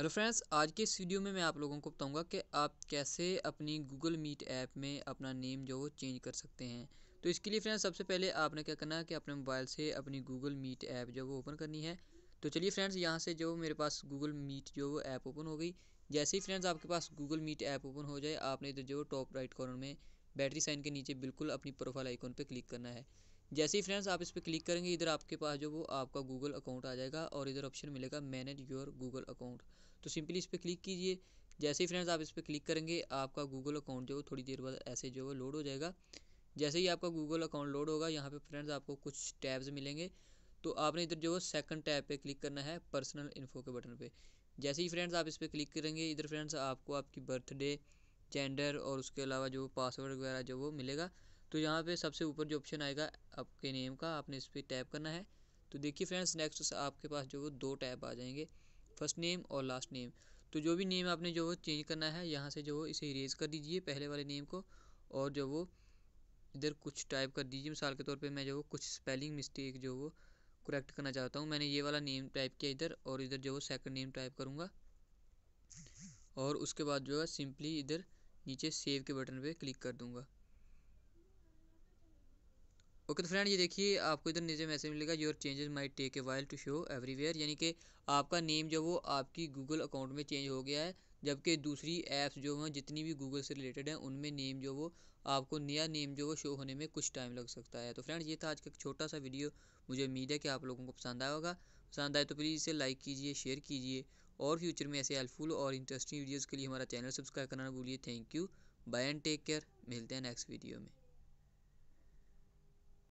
hello friends आज के इस वीडियो में मैं आप लोगों को बताऊंगा कि आप कैसे अपनी गूगल मीट ऐप में अपना नेम जो चेंज कर सकते हैं तो इसके लिए फ्रेंड्स सबसे पहले आपने क्या करना है कि अपने मोबाइल से अपनी गूगल मीट ऐप जो वो ओपन करनी है तो चलिए फ्रेंड्स यहाँ से जो मेरे पास गूगल मीट जो वो ऐप ओपन हो गई जैसे ही फ्रेंड्स आपके पास गूगल मीट ऐप ओपन हो जाए आपने इधर जो टॉप राइट कॉर्नर में बैटरी साइन के नीचे बिल्कुल अपनी प्रोफाइल आइकॉन पर क्लिक करना है जैसे ही फ्रेंड्स आप इस पर क्लिक करेंगे इधर आपके पास जो वो आपका गूगल अकाउंट आ जाएगा और इधर ऑप्शन मिलेगा मैनेज योर गूगल अकाउंट तो सिंपली इस पर क्लिक कीजिए जैसे ही फ्रेंड्स आप इस पर क्लिक करेंगे आपका गूगल अकाउंट जो थोड़ी देर बाद ऐसे जो है लोड हो जाएगा जैसे ही आपका गूगल अकाउंट लोड होगा यहाँ पे फ्रेंड्स आपको कुछ टैब्स मिलेंगे तो आपने इधर जो है सेकंड टैब पे क्लिक करना है पर्सनल इन्फो के बटन पे जैसे ही फ्रेंड्स आप इस पर क्लिक करेंगे इधर फ्रेंड्स आपको आपकी बर्थडे जेंडर और उसके अलावा जो पासवर्ड वगैरह जो वो मिलेगा तो यहाँ पर सबसे ऊपर जो ऑप्शन आएगा आपके नेम का आपने इस पर टैप करना है तो देखिए फ्रेंड्स नेक्स्ट आपके पास जो वो दो टैब आ जाएंगे फर्स्ट नेम और लास्ट नेम तो जो भी नेम आपने जो चेंज करना है यहाँ से जो इसे इरेज कर दीजिए पहले वाले नेम को और जो वो इधर कुछ टाइप कर दीजिए मिसाल के तौर पे मैं जो कुछ स्पेलिंग मिस्टेक जो वो करेक्ट करना चाहता हूँ मैंने ये वाला नेम टाइप किया इधर और इधर जो वो सेकंड नेम टाइप करूँगा और उसके बाद जो है सिंपली इधर नीचे सेव के बटन पे क्लिक कर दूँगा ओके तो फ्रेंड ये देखिए आपको इधर नीचे मैसेज मिलेगा your changes may take a while to show everywhere यानी कि आपका नेम जो वो आपकी गूगल अकाउंट में चेंज हो गया है जबकि दूसरी ऐप्स जो हैं जितनी भी गूगल से रिलेटेड हैं उनमें नेम जो वो आपको नया नेम जो वो शो होने में कुछ टाइम लग सकता है तो फ्रेंड ये था आज का छोटा सा वीडियो मुझे उम्मीद है कि आप लोगों को पसंद आया होगा पसंद आए तो प्लीज़ इसे लाइक कीजिए शेयर कीजिए और फ्यूचर में ऐसे हेल्पफुल और इंटरेस्टिंग वीडियोज़ के लिए हमारा चैनल सब्सक्राइब करना भूलिए thank you bye and take care मिलते हैं नेक्स्ट वीडियो में